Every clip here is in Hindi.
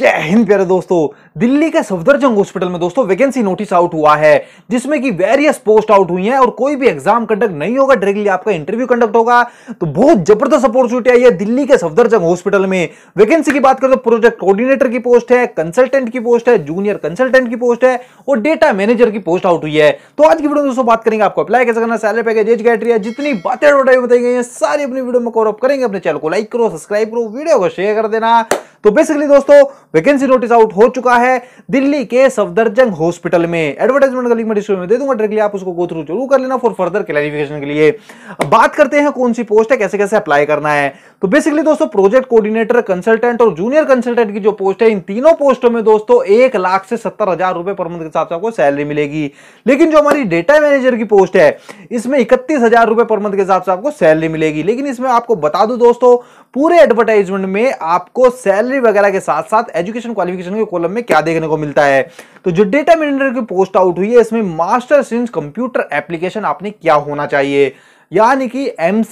जय हिंद प्यारे दोस्तों दिल्ली के सफदरजंग हॉस्पिटल में दोस्तों वैकेंसी नोटिस आउट हुआ है जिसमें कि वेरियस पोस्ट आउट हुई हैं और कोई भी एग्जाम कंडक्ट नहीं होगा डायरेक्टली आपका इंटरव्यू कंडक्ट होगा तो बहुत जबरदस्त अपॉर्चुनिटी आई है दिल्ली के सफदरजंग हॉस्पिटल में वैकेंसी की बात करें तो प्रोजेक्ट कोऑर्डिनेटर की पोस्ट है कंसल्टेंट की पोस्ट है जूनियर कंसल्टेंट की पोस्ट है और डेटा मैनेजर की पोस्ट आउट हुई है तो आज की वीडियो में दोस्तों बात करेंगे आपको अप्लाई कैसे करना सैलरी पैकेज एज कैटरी है जितनी बातें बताई गई है सारी अपनी वीडियो में कवर अप करेंगे अपने चैनल को लाइक करो सब्सक्राइब करो वीडियो को शेयर कर देना तो बेसिकली दोस्तों वैकेंसी नोटिस आउट हो चुका है दिल्ली के सफदरजंग हॉस्पिटल में एडवर्टाइजमेंट का लिंक मैं डिस्क्रिप्शन में दे दूंगा डायरेक्टली आप उसको गो थ्रू जरूर कर लेना फॉर फर्दर क्लैरिफिकेशन के लिए बात करते हैं कौन सी पोस्ट है कैसे कैसे अप्लाई करना है तो बेसिकली दोस्तों प्रोजेक्ट कोऑर्डिनेटर कंसल्टेंट और जूनियर कंसल्टेंट की जो पोस्ट है इन तीनों पोस्टों में दोस्तों एक लाख से सत्तर हजार रुपए पर मंथ के हिसाब से आपको सैलरी मिलेगी लेकिन जो हमारी डेटा मैनेजर की पोस्ट है इसमें इकतीस हजार रुपए पर मंथ के हिसाब से आपको सैलरी मिलेगी लेकिन इसमें आपको बता दू दोस्तों पूरे एडवर्टाइजमेंट में आपको सैलरी वगैरह के साथ साथ एजुकेशन क्वालिफिकेशन के कॉलम में क्या देखने को मिलता है तो जो डेटा मिनर की पोस्ट आउट हुई है इसमें मास्टर्स इन कंप्यूटर एप्लीकेशन आपने क्या होना चाहिए यानी कि एम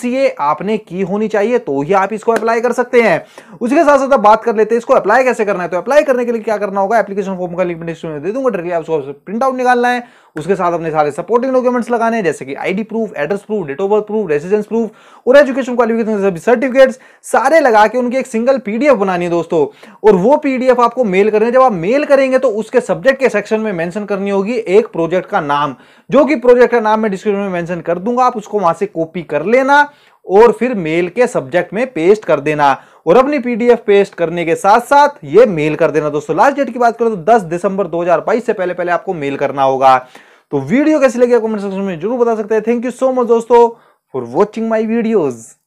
आपने की होनी चाहिए तो ही आप इसको अप्लाई कर सकते हैं उसके साथ साथ बात कर लेते हैं इसको अप्लाई कैसे करना है तो अप्लाई करने के लिए क्या करना होगा एप्लीकेशन फॉर्म का लिंक में दे दूंगा डायरेक्टली आपको प्रिंट आउट निकालना है उसके साथ अपने सारे सपोर्टिंग डॉक्यूमेंट्स लगाने जैसे कि ID proof address proof date of birth proof residence proof और एजुकेशन क्वालिफिकेशन सभी सर्टिफिकेट्स सारे लगा के उनकी एक सिंगल पीडीएफ बनानी है दोस्तों और वो पीडीएफ आपको मेल करनी है जब आप मेल करेंगे तो उसके सब्जेक्ट के सेक्शन में मेंशन करनी होगी एक प्रोजेक्ट का नाम जो कि प्रोजेक्ट का नाम मैं डिस्क्रिप्शन में मेंशन कर दूंगा आप उसको वहां से कॉपी कर लेना और फिर मेल के सब्जेक्ट में पेस्ट कर देना और अपनी पीडीएफ पेस्ट करने के साथ साथ ये मेल कर देना दोस्तों लास्ट डेट की बात करें तो 10 दिसंबर 2022 से पहले पहले आपको मेल करना होगा तो वीडियो कैसी लगी कमेंट सेक्शन में जरूर बता सकते हैं थैंक यू सो मच दोस्तों फॉर वॉचिंग माई वीडियोज़